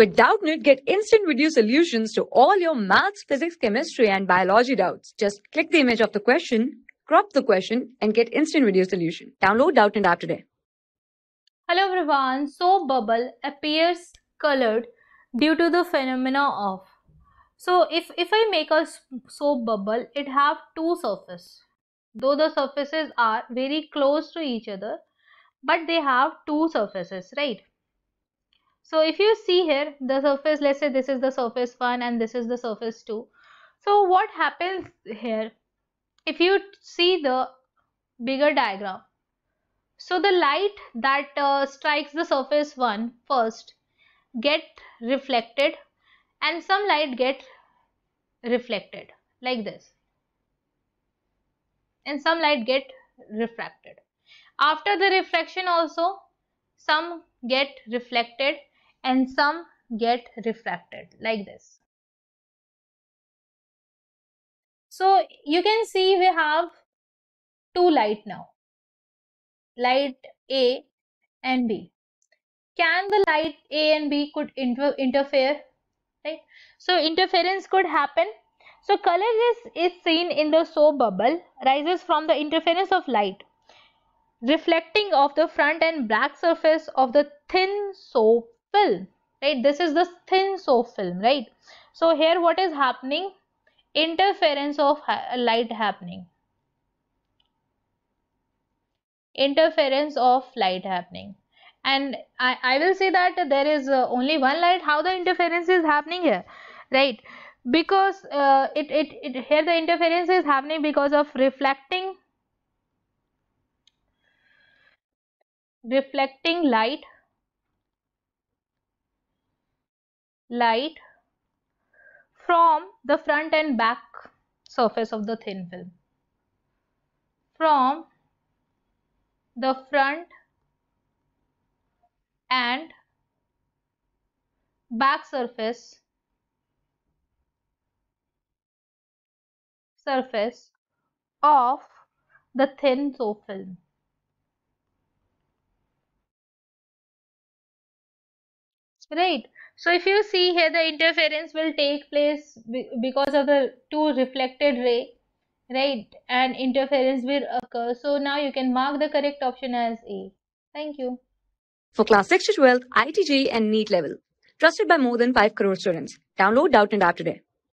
With Doubtnit, get instant video solutions to all your maths, physics, chemistry, and biology doubts. Just click the image of the question, crop the question, and get instant video solution. Download Doubtnit app today. Hello everyone. So bubble appears colored due to the phenomena of. So if, if I make a soap bubble, it have two surface. Though the surfaces are very close to each other, but they have two surfaces, right? So if you see here the surface, let's say this is the surface 1 and this is the surface 2. So what happens here? If you see the bigger diagram, so the light that uh, strikes the surface 1 first get reflected and some light get reflected like this and some light get refracted. After the refraction also some get reflected and some get refracted like this. So you can see we have two light now, light A and B. Can the light A and B could inter interfere, right? So interference could happen. So color is, is seen in the soap bubble rises from the interference of light reflecting of the front and back surface of the thin soap film right this is the thin soap film right so here what is happening interference of light happening interference of light happening and i i will say that there is uh, only one light how the interference is happening here right because uh, it, it it here the interference is happening because of reflecting reflecting light light from the front and back surface of the thin film. From the front and back surface surface of the thin film. right so if you see here the interference will take place because of the two reflected ray right and interference will occur so now you can mark the correct option as a thank you for class 6 to 12 itg and neat level trusted by more than 5 crore students download doubt and app today